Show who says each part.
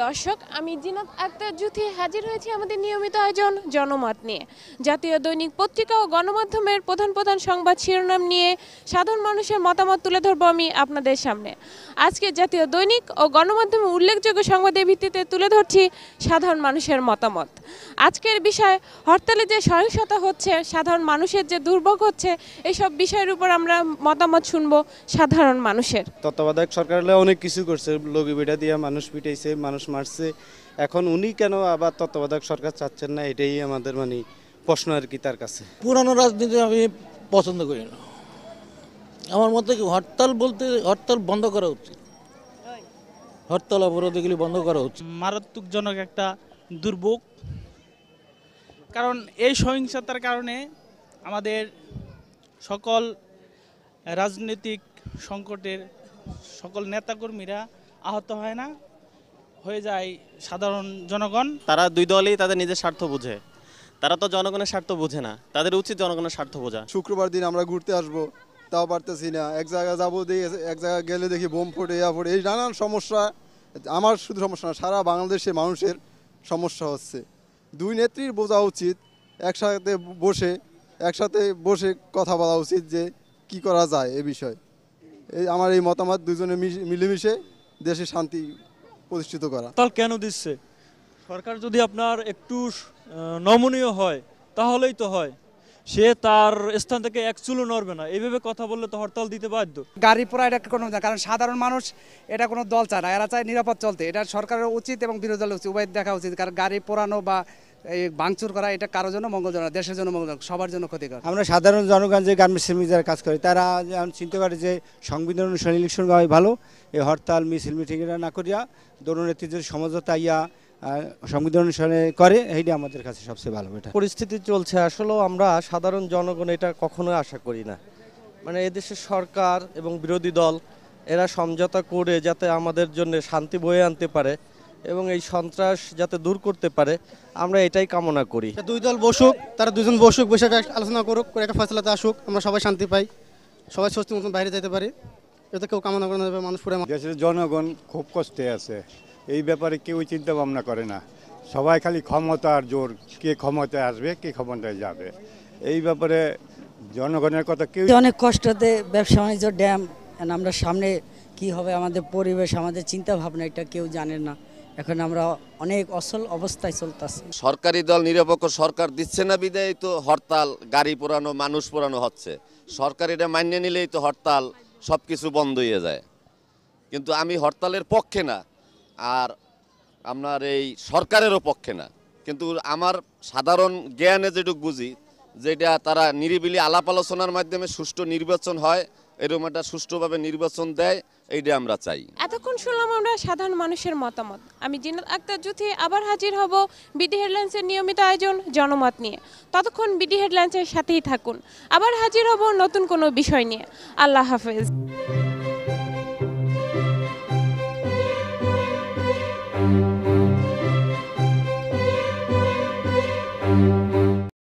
Speaker 1: প্রিয় দর্শক আমি জিনাত আক্তার জুথি হাজির হয়েছি আমাদের নিয়মিত আয়োজন জনমত নিয়ে জাতীয় দৈনিক পত্রিকা ও গণমাধ্যমের প্রধান প্রধান সংবাদ শিরোনাম নিয়ে সাধারণ মানুষের মতামত তুলে ধরবো আমি আপনাদের সামনে আজকে জাতীয় দৈনিক ও গণমাধ্যমে উল্লেখযোগ্য সংবাদের ভিত্তিতে তুলে ধরছি সাধারণ মানুষের মতামত আজকের বিষয় হরতালে যে সহিংসতা হচ্ছে সাধারণ মানুষের যে দুর্ভোগ হচ্ছে এসব বিষয়ের উপর আমরা মতামত শুনবো সাধারণ মানুষের
Speaker 2: তত্ত্বাবধায়ক সরকার অনেক কিছু করছে লোক বেটা দিয়ে মানুষ পিটাইছে মানুষ মারছে এখন উনি কেন আবার তত্ত্বাবধায়ক সরকার চাচ্ছেন না এটাই আমাদের মানে প্রশ্ন আর কি তার কাছে পুরানো রাজনীতি আমি পছন্দ করি না আমার মতে হরতাল বলতে হরতাল বন্ধ করা উচিত হরতাল অবরোধ এগুলি বন্ধ করা উচিত মারাত্মকজনক একটা দুর্ভোগ কারণ এই সহিংসতার কারণে আমাদের সকল রাজনৈতিক সংকটের সকল নেতাকর্মীরা আহত হয় না হয়ে যায় সাধারণ জনগণ তারা দুই দলই তাদের নিজের স্বার্থ বোঝে তারা তো জনগণের স্বার্থ বোঝে না তাদের উচিত জনগণের স্বার্থ বোঝা শুক্রবার দিন আমরা ঘুরতে আসবো তাও
Speaker 1: পারতেছি না এক জায়গায় যাবো দিয়ে এক জায়গায় গেলে দেখি বোম ফোটে ইয়া ফোটে এই নানান সমস্যা আমার শুধু সমস্যা না সারা বাংলাদেশে মানুষের সমস্যা হচ্ছে দুই নেত্রীর বোঝা উচিত একসাথে বসে একসাথে বসে কথা বলা উচিত যে কি করা যায় এ বিষয়ে এই আমার এই মতামত দুজনে মিলেমিশে দেশে শান্তি প্রতিষ্ঠিত করা তার কেন দিচ্ছে সরকার যদি আপনার একটু নমনীয়
Speaker 2: হয় তাহলেই তো হয় সে তার স্থান থেকে এক চুলো নড়বে না এইভাবে কথা বললে তো হরতাল দিতে বাধ্য গাড়ি পোড়া এটা কোনো কারণ সাধারণ মানুষ এটা কোনো দল চায় না এরা চায় নিরাপদ চলতে এটা সরকারের উচিত এবং বিরোধী দলের উচিত উভয় দেখা উচিত কারণ গাড়ি পোড়ানো বা এই ভাঙচুর করা এটা কারোর জন্য মঙ্গলজনক দেশের জন্য মঙ্গলজনক সবার জন্য ক্ষতিকর আমরা সাধারণ জনগণ যে গার্মেন্টস শ্রমিক যারা কাজ করে তারা চিন্তা করে যে সংবিধান অনুসারে ইলেকশন গাওয়াই ভালো এই হরতাল মিছিল মিটিং এরা না করিয়া দৌড়নেত্রীদের সমঝোতা ইয়া সংবিধান অনুসারে করে এইটা আমাদের কাছে সবচেয়ে ভালো এটা পরিস্থিতি চলছে আসলেও আমরা সাধারণ জনগণ এটা কখনো আশা করি না মানে এদেশের সরকার এবং বিরোধী দল এরা সমঝোতা করে যাতে আমাদের জন্য শান্তি বয়ে আনতে পারে এবং এই সন্ত্রাস যাতে দূর করতে পারে আমরা এটাই কামনা করি দুই দল বসুক তারা দুজন বসুক বসে আলোচনা করুক করে একটা ফাঁসলাতে আসুক আমরা সবাই শান্তি পাই সবাই স্বস্তি মতন বাইরে যেতে পারি এটা কেউ কামনা করা না মানুষ পুরো দেশের জনগণ খুব কষ্টে আছে এই ব্যাপারে কেউ চিন্তা ভাবনা করে না সবাই খালি ক্ষমতার জোর কে ক্ষমতায় আসবে কে ক্ষমতায় যাবে এই ব্যাপারে জনগণের কথা কেউ অনেক কষ্টতে ব্যবসা বাণিজ্য ড্যাম আমরা সামনে কি হবে আমাদের পরিবেশ আমাদের চিন্তা ভাবনা এটা কেউ জানে না এখন আমরা অনেক অসল অবস্থায় চলতেছি সরকারি দল নিরপেক্ষ সরকার দিচ্ছে না বিদায় তো হরতাল গাড়ি পোড়ানো মানুষ পোড়ানো হচ্ছে সরকার এটা মান্য নিলেই তো হরতাল সব কিছু বন্ধ হয়ে যায় কিন্তু আমি হরতালের পক্ষে না আর আপনার এই সরকারেরও পক্ষে না কিন্তু আমার সাধারণ জ্ঞানে যেটুকু বুঝি যেটা তারা নিরিবিলি আলাপ আলোচনার মাধ্যমে সুষ্ঠু নির্বাচন হয় এরকম একটা সুষ্ঠুভাবে নির্বাচন দেয় এইটা আমরা চাই
Speaker 1: এতক্ষণ শুনলাম আমরা সাধারণ মানুষের মতামত আমি জিনাত আক্তার জুথি আবার হাজির হব বিডি হেডলাইন্সের নিয়মিত আয়োজন জনমত নিয়ে ততক্ষণ বিডি হেডলাইন্সের সাথেই থাকুন আবার হাজির হব নতুন কোনো বিষয় নিয়ে আল্লাহ হাফেজ